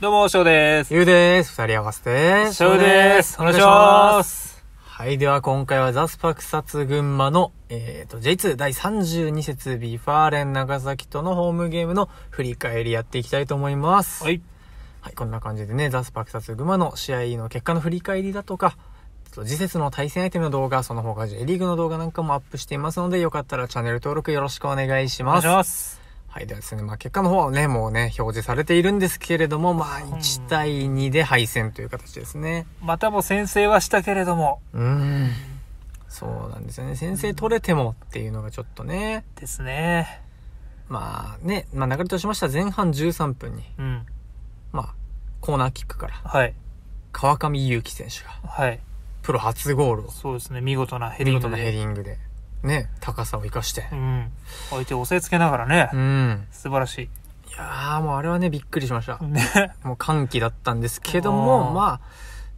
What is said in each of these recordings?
どうも、翔です。ゆうです。二人合わせて、翔です。お願いします。はい。では、今回はザスパクサツ群馬の、えっ、ー、と、J2 第32節ビファーレン長崎とのホームゲームの振り返りやっていきたいと思います。はい。はい。こんな感じでね、ザスパクサツ群馬の試合の結果の振り返りだとか、次節の対戦相手の動画、その他 J リーグの動画なんかもアップしていますので、よかったらチャンネル登録よろしくお願いします。お願いします。はい、ではですね、まあ結果の方はね、もうね、表示されているんですけれども、まあ1対2で敗戦という形ですね。またも先制はしたけれども。うん。そうなんですよね。先制取れてもっていうのがちょっとね。ですね。まあね、まあ流れとしましたは前半13分に、うん、まあコーナーキックから、はい、川上優輝選手が、はい、プロ初ゴールを。そうですね、見事なヘディングで。見事なヘディングで。ね、高さを生かして。うん。相手を押さえつけながらね。うん。素晴らしい。いやーもうあれはね、びっくりしました。ね。もう歓喜だったんですけども、まあ、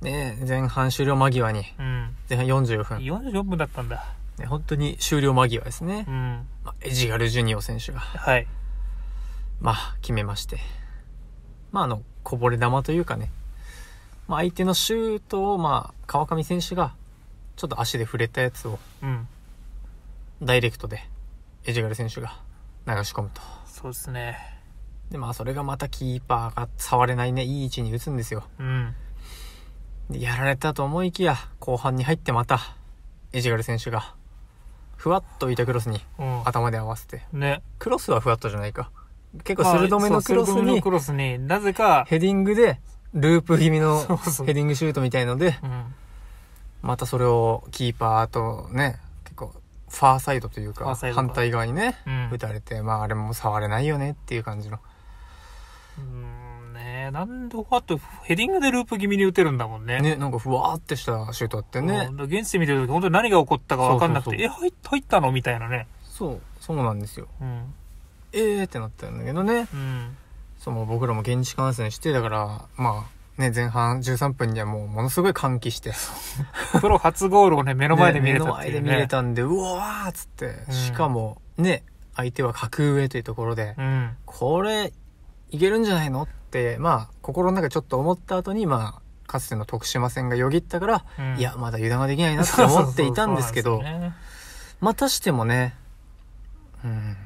ね、前半終了間際に。うん。前半44分。44分だったんだ。ね、本当に終了間際ですね。うん。まあ、エジガル・ジュニオ選手が。はい。まあ、決めまして。まあ、あの、こぼれ球というかね。まあ、相手のシュートを、まあ、川上選手が、ちょっと足で触れたやつを。うん。ダイレクトでエジガル選手が流し込むと。そうですね。で、まあ、それがまたキーパーが触れないね、いい位置に打つんですよ。うん。やられたと思いきや、後半に入ってまた、エジガル選手が、ふわっと浮いたクロスに、頭で合わせて、うん。ね。クロスはふわっとじゃないか。結構鋭めのクロスに、クロスに、なぜか、ヘディングで、ループ気味のヘディングシュートみたいので、またそれをキーパーとね、ファーサイドというか反対側にね、打たれてまああれも触れないよねっていう感じのうんねえなんでファっとヘディングでループ気味に打てるんだもんねねなんかふわーってしたシュートあってね、現地で見てると本当に何が起こったか分かんなくてえ入っ入ったのみたいなねそうそうなんですよええってなったんだけどねうんその僕らも現地観戦してだからまあね、前半13分にはもうものすごい歓喜して。プロ初ゴールをね、目の前で見れたっていう、ね目の前で見れたんで、うわーっつって、うん、しかも、ね、相手は格上というところで、うん、これ、いけるんじゃないのって、まあ、心の中ちょっと思った後に、まあ、かつての徳島戦がよぎったから、うん、いや、まだ油断ができないなって思っていたんですけど、またしてもね、うん、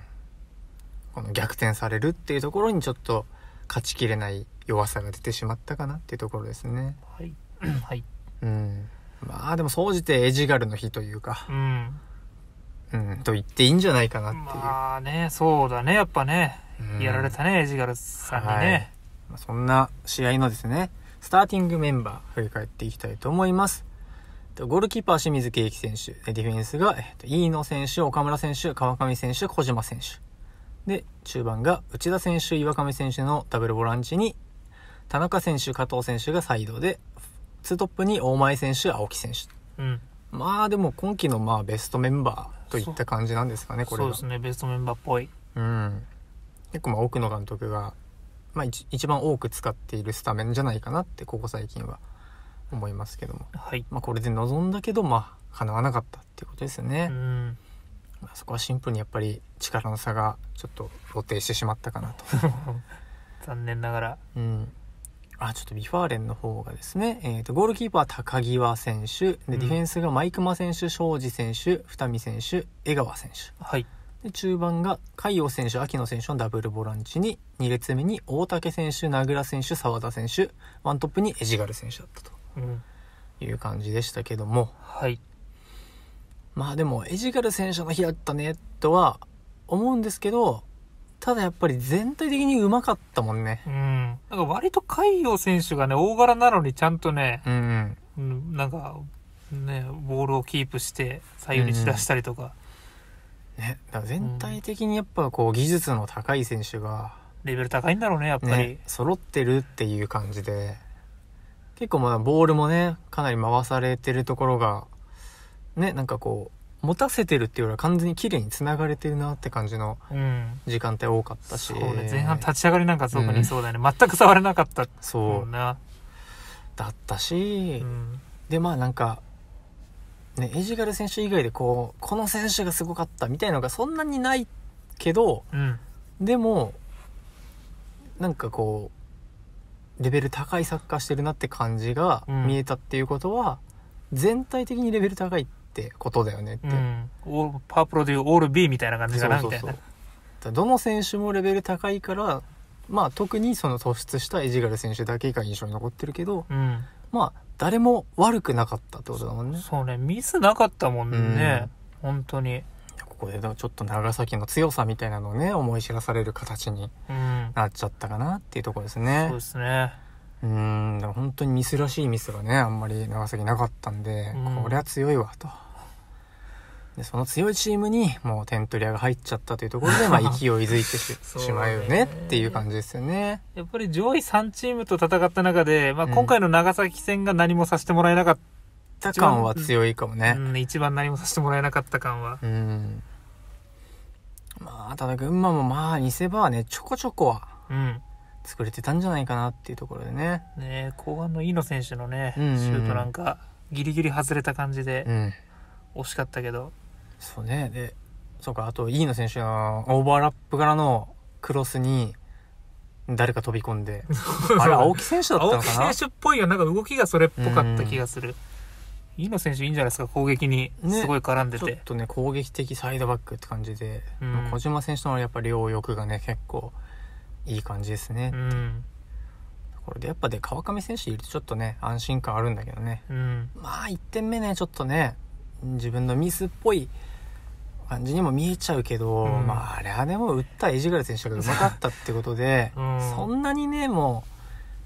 この逆転されるっていうところにちょっと勝ちきれない弱さが出てしまったかなっていうところですね。はい。はい。うん。まあでも総じてエジガルの日というか、うん。うん、と言っていいんじゃないかなっていう。まあね、そうだね、やっぱね。うん、やられたね、エジガルさんにね、はい。そんな試合のですね、スターティングメンバー振り返っていきたいと思います。ゴールキーパー清水圭樹選手、ディフェンスが、えっと、飯野選手、岡村選手、川上選手、小島選手。で、中盤が内田選手、岩上選手のダブルボランチに、田中選手、加藤選手がサイドで、2トップに大前選手、青木選手。うん、まあでも今季のまあベストメンバーといった感じなんですかね、これそうですね、ベストメンバーっぽい。うん。結構まあ奥野監督が、まあ一一番多く使っているスタメンじゃないかなって、ここ最近は思いますけども。はい。まあこれで望んだけど、まあなわなかったっていうことですよね。うん。そこはシンプルにやっぱり力の差がちょっと露呈してしまったかなと 残念ながら、うん、あ、ちょっとビファーレンの方がですね、えっ、ー、と、ゴールキーパー高際選手、で、ディフェンスがマイクマ選手、庄司選手、二見選手、江川選手。はい。で、中盤が海洋選手、秋野選手のダブルボランチに、2列目に大竹選手、名倉選手、澤田選手、ワントップにエジガル選手だったと。いう感じでしたけども。はい。まあでも、エジガル選手の日だったね、とは思うんですけど、ただやっぱり全体的にうまかったもんね。うん。なんか割と海洋選手がね、大柄なのにちゃんとね、うん、うん、なんか、ね、ボールをキープして左右に散らしたりとか。うん、ね、だから全体的にやっぱこう技術の高い選手が、レベル高いんだろうね、やっぱり、ね。揃ってるっていう感じで。結構まあボールもね、かなり回されてるところが、ね、なんかこう、持たせてるっていうよりは完全に綺麗に繋がれてるなって感じの時間帯多かったし、うん、ね前半立ち上がりなんか特にそうだよね、うん、全く触れなかったそうなだったし、うん、でまあなんかねエジガル選手以外でこうこの選手がすごかったみたいのがそんなにないけど、でもなんかこうレベル高いサッカーしてるなって感じが見えたっていうことは、全体的にレベル高いってってことだよねって、うんオール、パワープロでいうオール B みたいな感じかなみたいなどの選手もレベル高いからまあ特にその突出したエジガル選手だけが印象に残ってるけど、うん、まあ誰も悪くなかったってことだもんねそうねミスなかったもんね、うん、本当にここでちょっと長崎の強さみたいなのをね思い知らされる形になっちゃったかなっていうところですね、うん、そうですねうんでも本当にミスらしいミスがねあんまり長崎なかったんで、うん、こりゃ強いわとでその強いチームにもう点取り屋が入っちゃったというところで、まあ、勢いづいてしまうよね っていう感じですよね。やっぱり上位3チームと戦った中で、まあ、今回の長崎戦が何もさせてもらえなかった感は強いかもね、うん、一番何もさせてもらえなかった感は。うんまあ、ただ群馬もまあ見せ場はねちょこちょこは作れてたんじゃないかなっていうところでね。うん、ね後半の飯野選手のね、シュートなんかギリギリ外れた感じで、惜しかったけど。そうね。で、そうか、あと、飯野選手は、オーバーラップからのクロスに、誰か飛び込んで。あれ、青木選手だったのかな青木選手っぽいよ。なんか動きがそれっぽかった気がする。飯野選手いいんじゃないですか、攻撃に。すごい絡んでて、ね、ちょっとね、攻撃的サイドバックって感じで、うん、小島選手のやっぱ両翼がね、結構、いい感じですね。うん、これでやっぱで、川上選手いるとちょっとね、安心感あるんだけどね。うん、まあ、1点目ね、ちょっとね、自分のミスっぽい、感じにも見えちゃうけど、うん、まあ、あれはでも打ったエジガル選手がうまかったってことで、うん、そんなにね、もう、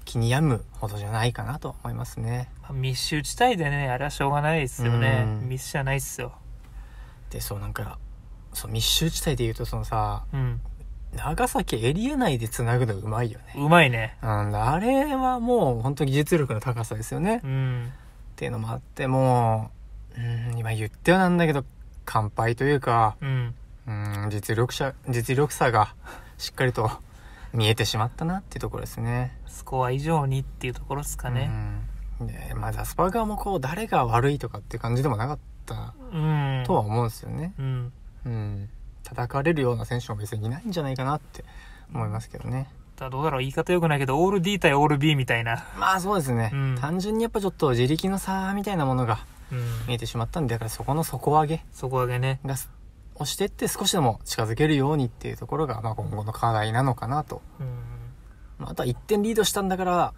気に病むほどじゃないかなと思いますね。密集地帯でね、あれはしょうがないですよね。うん、密集じゃないっすよ。で、そうなんか、そう密集地帯でいうとそのさ、うん、長崎エリア内で繋ぐのうまいよね。うまいね。うん、あれはもう本当技術力の高さですよね。うん、っていうのもあって、もう、うん、今言ってはなんだけど、乾杯というか、うん、うん実力者、実力差が しっかりと見えてしまったなっていうところですね。スコア以上にっていうところですかね。うん、で、まあ、ザスパガーもこう、誰が悪いとかっていう感じでもなかったとは思うんですよね。うん。うん。叩かれるような選手も別にいないんじゃないかなって思いますけどね。だどうだろう言い方よくないけど、オール D 対オール B みたいな。まあそうですね。うん、単純にやっぱちょっと自力の差みたいなものが見えてしまったんで、だからそこの底上げ。底上げね。が、押してって少しでも近づけるようにっていうところが、まあ今後の課題なのかなと。うん、あとは1点リードしたんだから、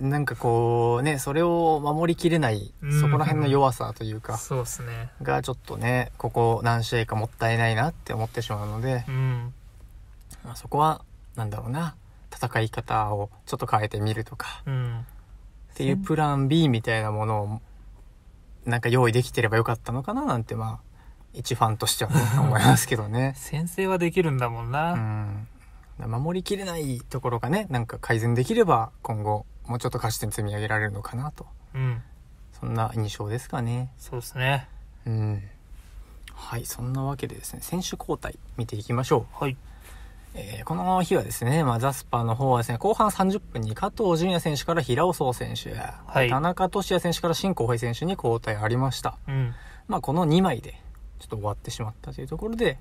なんかこうね、それを守りきれない、そこら辺の弱さというか、そうですね。がちょっとね、ここ何試合かもったいないなって思ってしまうので、うん、まあ、そこは、なんだろうな、戦い方をちょっと変えてみるとか、うん、っていうプラン B みたいなものをなんか用意できてればよかったのかななんてまあ一ファンとしては思いますけどね 先生はできるんだもんな、うん、守りきれないところがねなんか改善できれば今後もうちょっと勝ち点積み上げられるのかなと、うん、そんな印象ですかねそうですねうんはいそんなわけでですね選手交代見ていきましょうはいえー、この日はですね、まあ、ザスパの方はですね、後半30分に加藤純也選手から平尾壮選手、はい、田中俊也選手から新後輩選手に交代ありました。うん、まあ、この2枚で、ちょっと終わってしまったというところで、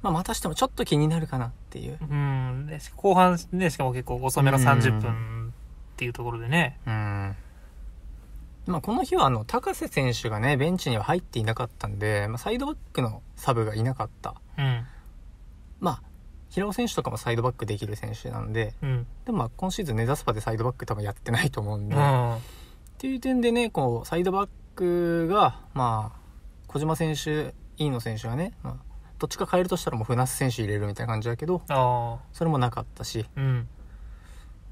まあ、またしてもちょっと気になるかなっていう。うん、後半ね、しかも結構遅めの30分っていうところでね。うん。まあ、この日はあの、高瀬選手がね、ベンチには入っていなかったんで、まあ、サイドバックのサブがいなかった。うん。まあ、平尾選手とかもサイドバックできる選手なんで、うん、でもまあ今シーズン根ざす場でサイドバック多分やってないと思うんで、っていう点でねこうサイドバックがまあ小島選手飯野選手はね、まあ、どっちか変えるとしたらもう船津選手入れるみたいな感じだけどそれもなかったし、うん、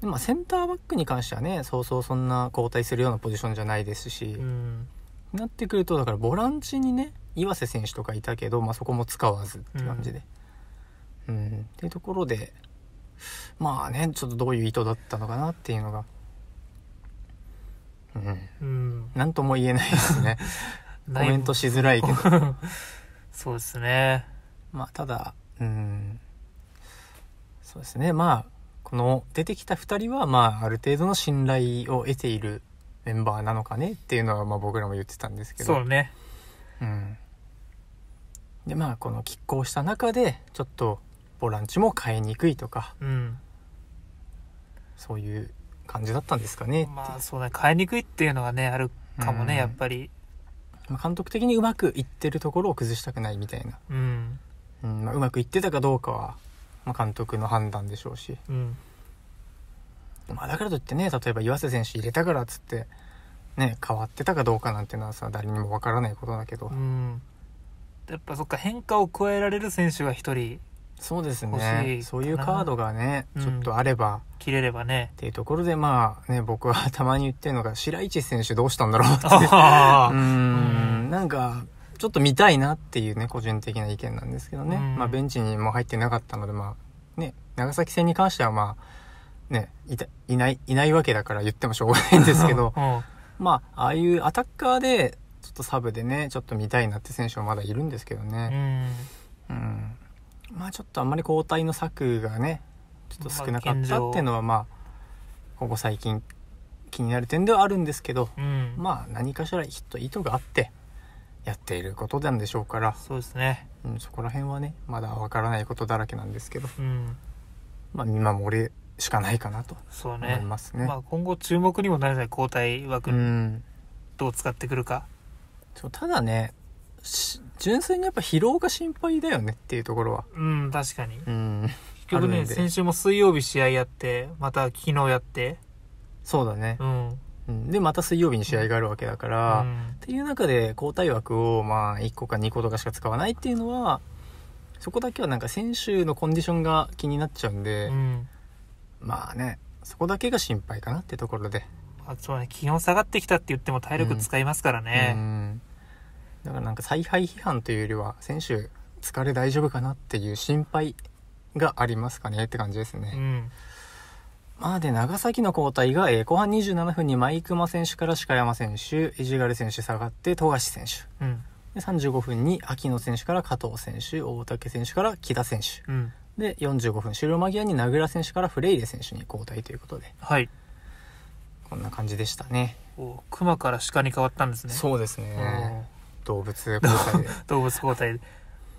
でまあ、センターバックに関してはねそうそうそんな交代するようなポジションじゃないですし、なってくるとだからボランチにね岩瀬選手とかいたけど、まあ、そこも使わずって感じで。うん、っていうところでまあねちょっとどういう意図だったのかなっていうのがうん、何とも言えないですね コメントしづらいけど そうですねまあただうんそうですねまあこの出てきた2人はまあある程度の信頼を得ているメンバーなのかねっていうのはまあ僕らも言ってたんですけどそうねうんでまあこの拮抗した中でちょっとボランチも変えにくいとか、うん、そういう感じだったんですかねまあそうね変えにくいっていうのはねあるかもね、うん、やっぱり監督的にうまくいってるところを崩したくないみたいな、うんうんまあ、うまくいってたかどうかは、まあ、監督の判断でしょうし、うん、まあ、だからといってね例えば岩瀬選手入れたからっつって、ね、変わってたかどうかなんてのはさ誰にもわからないことだけど、うん、やっぱそっか変化を加えられる選手は1人そうですねそういうカードがね、ちょっとあれば切れればねっていうところでまあね僕はたまに言ってるのが白市選手どうしたんだろうってうんなんかちょっと見たいなっていうね個人的な意見なんですけどね、うん、まあベンチにも入ってなかったのでまあね長崎戦に関してはまあねいたいないいないわけだから言ってもしょうがないんですけど、まあああいうアタッカーでちょっとサブでねちょっと見たいなって選手もまだいるんですけどねうんまあちょっとあんまり交代の策がねちょっと少なかったっていうのはまあここ最近気になる点ではあるんですけど、うん、まあ何かしらきっと意図があってやっていることなんでしょうからそうですね、うん、そこら辺はねまだわからないことだらけなんですけど、うん、まあ見守りしかないかなと思いますね、ね、まあ、今後注目にもなれない交代枠、うん、どう使ってくるかそうただね純粋にやっぱ疲労が心配だよねっていうところは。うん、確かに。うん。結局ね、先週も水曜日試合やって、また昨日やって、そうだね。うん。うん、で、また水曜日に試合があるわけだから、うっていう中で交代枠をまあ1個か2個とかしか使わないっていうのは、そこだけはなんか選手のコンディションが気になっちゃうんで、うん。まあね、そこだけが心配かなってところで。あそうね、気温下がってきたって言っても体力使いますからうね。んだからなんか采配批判というよりは選手疲れ大丈夫かなっていう心配がありますかねって感じですね。うん、まあで長崎の交代が、えー、後半27分に舞熊選手から鹿山選手意地軽選手下がって富樫選手、うん、で35分に秋野選手から加藤選手大竹選手から木田選手、うん、で45分終了間際に名倉選手からフレイレ選手に交代ということで、はい、こんな感じでしたね。熊から鹿に変わったんですね。そうですね。動物交代で 動物交代で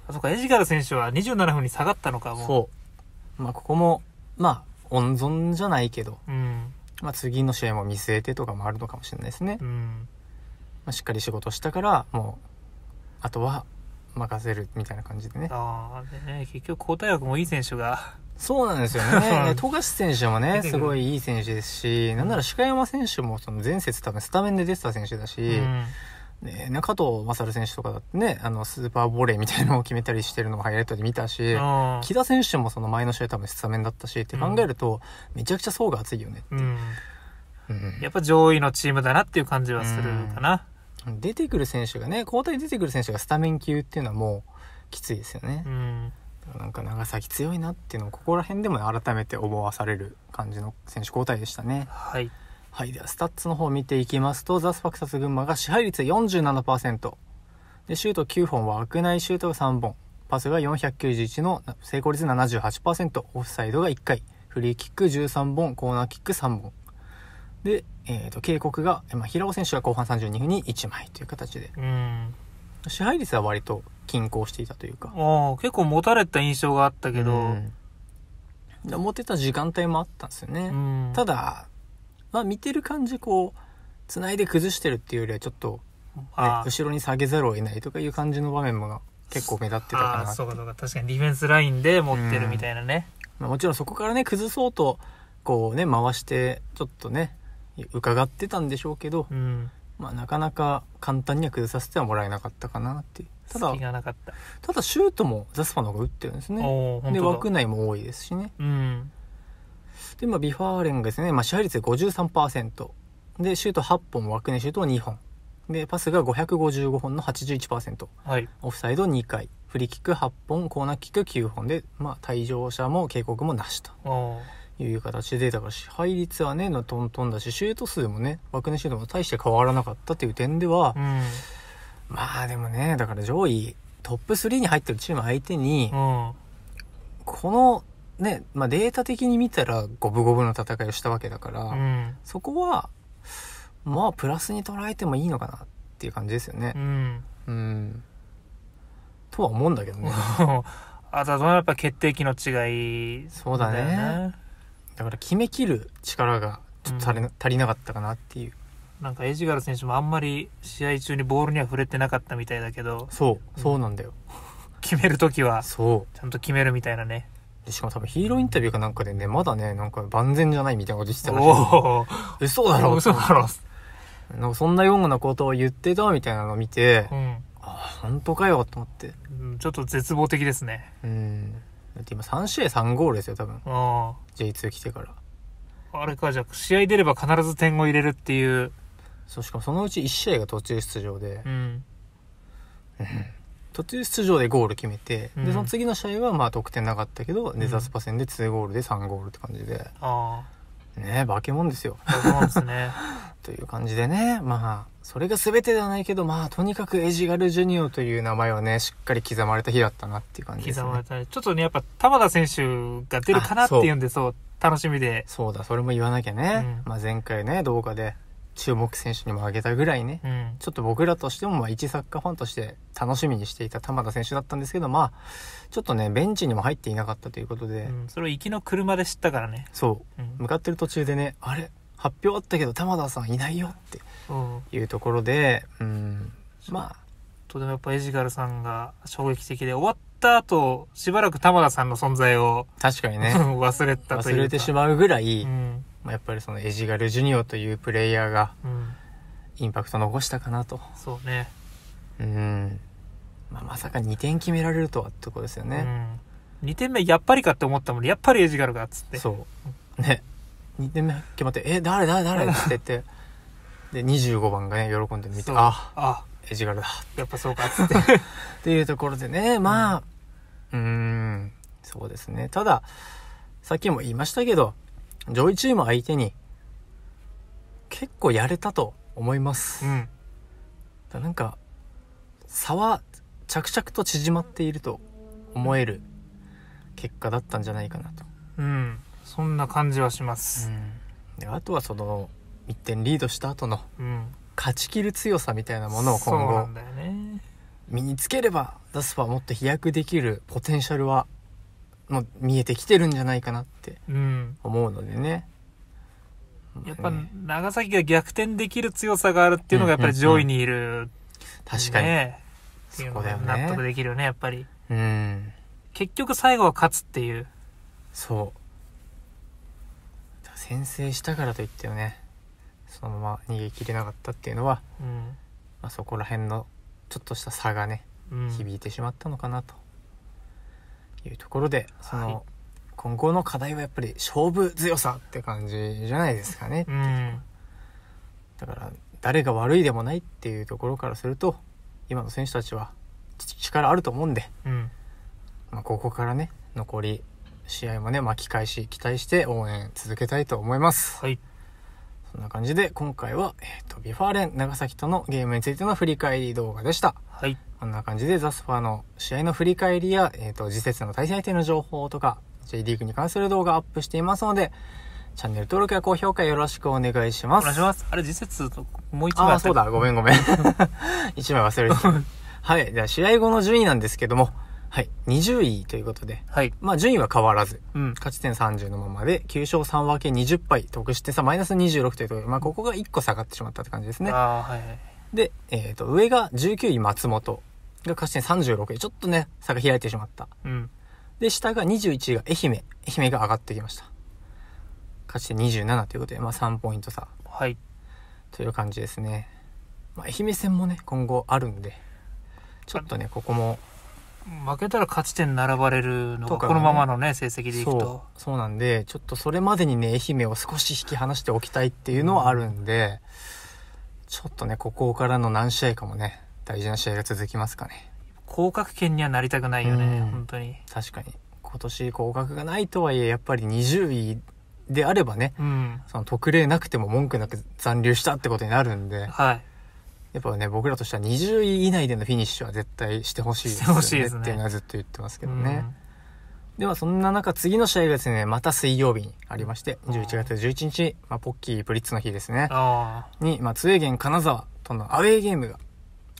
あそっかエジカル選手は27分に下がったのかもそうまあここもまあ温存じゃないけど、うん、まあ、次の試合も見据えてとかもあるのかもしれないですね、うんまあ、しっかり仕事したからもうあとは任せるみたいな感じでねああでね結局交代枠もいい選手がそうなんですよね。富樫選手もね、すごいいい選手ですし、なんなら鹿山選手もその前節多分スタメンで出てた選手だし、うん、ね、加藤勝選手とかだってね、あの、スーパーボレーみたいなのを決めたりしてるのをハイライトで見たし、木田選手もその前の試合多分スタメンだったし、って考えると、めちゃくちゃ層が厚いよねって、うん、うん、やっぱ上位のチームだなっていう感じはするかな。うん、出てくる選手がね、交代出てくる選手がスタメン級っていうのはもうきついですよね。うん、なんか長崎強いなっていうのをここら辺でも改めて思わされる感じの選手交代でしたね。はい。はい。では、スタッツの方を見ていきますと、ザスパクサス群馬が支配率47%。で、シュート9本は枠内シュートが3本。パスが491の成功率78%。オフサイドが1回。フリーキック13本。コーナーキック3本。で、えっ、ー、と、警告が、まあ、平尾選手は後半32分に1枚という形で。支配率は割と均衡していたというか。結構持たれた印象があったけど、持てた時間帯もあったんですよね。ただ、まあ見てる感じこうつないで崩してるっていうよりはちょっと、ね、後ろに下げざるを得ないとかいう感じの場面も結構目立ってたかなそうかそうか確かにディフェンスラインで持ってるみたいなね、うん、まあ、もちろんそこからね崩そうとこうね回してちょっとね伺ってたんでしょうけど、うん、まあ、なかなか簡単には崩させてはもらえなかったかなっていうただただシュートもザスパの方が打ってるんですねで枠内も多いですしね、うん、で、まあ、ビファーレンがですね、まあ、支配率53%。で、シュート8本、枠根シュート2本。で、パスが555本の81%。はい。オフサイド2回。フリーキック8本、コーナーキック9本で、まあ、退場者も警告もなしと。いう形で、だから支配率はね、のトントンだし、シュート数もね、枠根シュートも大して変わらなかったという点では、うん、まあでもね、だから上位、トップ3に入ってるチーム相手に、うん、このね、まあ、データ的に見たら五分五分の戦いをしたわけだから、うん、そこは、まあ、プラスに捉えてもいいのかなっていう感じですよね。うん。うん、とは思うんだけどね。あとはやっぱ決定機の違い、ね、そうだね。だから決めきる力がちょっと足り,、足りなかったかなっていう。なんかエジガル選手もあんまり試合中にボールには触れてなかったみたいだけどそうそうなんだよ、決める時はちゃんと決めるみたいなねで、しかも多分ヒーローインタビューかなんかでね、まだね、なんか万全じゃないみたいなこと言ってたらしい。嘘だろ嘘だろなんかそんなようなことを言ってたみたいなのを見て、うん、ああ、本当かよと思って、うん。ちょっと絶望的ですね。うん。だって今3試合3ゴールですよ、多分。あ J2 来てから。あれか、じゃあ試合出れば必ず点を入れるっていう。そう、しかもそのうち1試合が途中出場で。うん。途中出場でゴール決めて、うん、でその次の試合はまあ得点なかったけど、うん、デザスパ戦で2ゴールで3ゴールって感じでああねえ化け物ですよ化けですね という感じでねまあそれが全てではないけどまあとにかくエジガル・ジュニオという名前はねしっかり刻まれた日だったなっていう感じです、ね、刻まれたちょっとねやっぱ玉田選手が出るかなっていうんでそう楽しみでそうだそれも言わなきゃね、うん、まあ、前回ね動画で注目選手にも挙げたぐらいね、うん、ちょっと僕らとしても、まあ、一サッカーファンとして楽しみにしていた玉田選手だったんですけど、まあ、ちょっとね、ベンチにも入っていなかったということで。うん、それを行きの車で知ったからね。そう。うん、向かってる途中でね、あれ発表あったけど玉田さんいないよっていうところで、うん、まあ。とてもやっぱエジカルさんが衝撃的で、終わった後、しばらく玉田さんの存在を。確かにね。忘れたというか。忘れてしまうぐらい、うんまあ、やっぱりそのエジガル・ジュニオというプレイヤーが、インパクト残したかなと。そうね。うん。まあ、まさか2点決められるとはってことですよね。うん、2点目やっぱりかって思ったもんやっぱりエジガルがっつって。そう。ね。2点目決まって、え、誰誰誰って言って、で、25番がね、喜んで見て、あ、あ、エジガルだ。やっぱそうかっつって。っていうところでね、まあ、うん、うんそうですね。ただ、さっきも言いましたけど、上位チーム相手に結構やれたと思います。うん、だなんか差は着々と縮まっていると思える結果だったんじゃないかなと。うん、そんな感じはします。うん、であとはその1点リードした後の勝ちきる強さみたいなものを今後、身につければ出すはもっと飛躍できるポテンシャルはもう見えてきてるんじゃないかなって思うのでね。うん、やっぱ長崎が逆転できる強さがあるっていうのがやっぱり上位にいる、確かに。ね、っていうのが納得できるよね、やっぱり。うん。結局最後は勝つっていう。そう。先制したからといってねそのまま逃げきれなかったっていうのは、うん、まあ、そこら辺のちょっとした差がね、響いてしまったのかなというところでその今後の課題はやっぱり勝負強さって感じじゃないですかね。うん、だから誰が悪いでもないっていうところからすると今の選手たちは力あると思うんで、うん、まあ、ここからね残り試合もね巻き返し期待して応援続けたいと思います。はいそんな感じで今回は、えーと、ビファーレン長崎とのゲームについての振り返り動画でした。はい。こんな感じでザスファーの試合の振り返りや、えーと次節の対戦相手の情報とか、J リーグに関する動画アップしていますので、チャンネル登録や高評価よろしくお願いします。お願いします。あれ、次節もう一枚ああ、そうだ。ごめんごめん。一枚忘れてた。はい。じゃあ、試合後の順位なんですけども、はい。20位ということで。はい。まあ、順位は変わらず。うん。勝ち点30のままで、9勝3分け20敗、得失点差マイナス26というところで、まあ、ここが1個下がってしまったって感じですね。ああ、はい。で、えっ、ー、と、上が19位松本が勝ち点36位。ちょっとね、差が開いてしまった。うん。で、下が21位が愛媛。愛媛が上がってきました。勝ち点27ということで、まあ3ポイント差。はい。という感じですね。まあ、愛媛戦もね、今後あるんで、ちょっとね、ここも。負けたら勝ち点並ばれるのが、このままのね、成績でいくとそ。そうなんで、ちょっとそれまでにね、愛媛を少し引き離しておきたいっていうのはあるんで、うん、ちょっとね、ここからの何試合かもね、大事な試合が続きますかね。降格圏にはなりたくないよね、うん、本当に。確かに。今年降格がないとはいえ、やっぱり20位であればね、うん、その特例なくても文句なく残留したってことになるんで、はい。やっぱね、僕らとしては20位以内でのフィニッシュは絶対してほしいですよね。しいですね。っていうのはずっと言ってますけどね。うん、では、そんな中、次の試合がですね、また水曜日にありまして、11月11日、まあ、ポッキープリッツの日ですね。に、まあ、ツエゲン金沢とのアウェーゲームが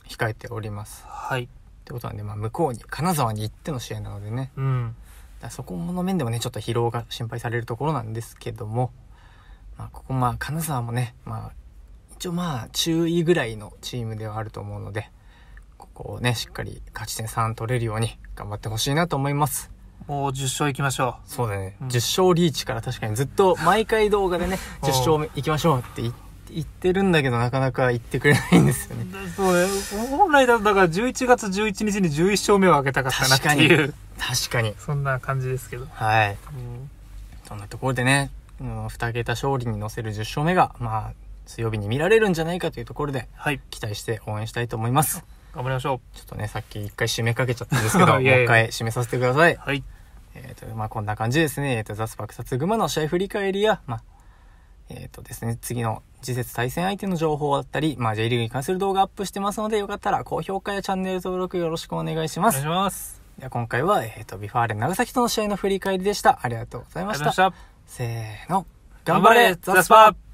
控えております。はい。ってことはね、まあ、向こうに金沢に行っての試合なのでね、うん、だそこの面でもねちょっと疲労が心配されるところなんですけども、まあ、ここまあ金沢もね、まあ、一応まあ注意ぐらいのチームではあると思うのでここをねしっかり勝ち点3取れるように頑張ってほしいなと思います。もう10勝いきましょう。そうだね。うん、10勝リーチから確かにずっと毎回動画でね、10 勝いきましょうって言って言ってるんだけど、なかなか言ってくれないんですよね。そうね。本来だと、だから11月11日に11勝目を挙げたかったなっていう。確かに。そんな感じですけど。はい。そ、うん、んなところでね、うん、2桁勝利に乗せる10勝目が、まあ、強火に見られるんじゃないかというところで、はい、期待して応援したいと思います。頑張りましょう。ちょっとね、さっき一回締めかけちゃったんですけど、いやいやもう一回締めさせてください。はい。えっ、ー、と、まあ、こんな感じですね。えっ、ー、と、ザス爆殺サグマの試合振り返りや、まあ、えっ、ー、とですね、次の次節対戦相手の情報だったり、まあ、J リーグに関する動画アップしてますので、よかったら高評価やチャンネル登録よろしくお願いします。お願いします。では今回は、えっ、ー、と、ビファーレン長崎との試合の振り返りでした。ありがとうございました。したせーの。頑張れザスパー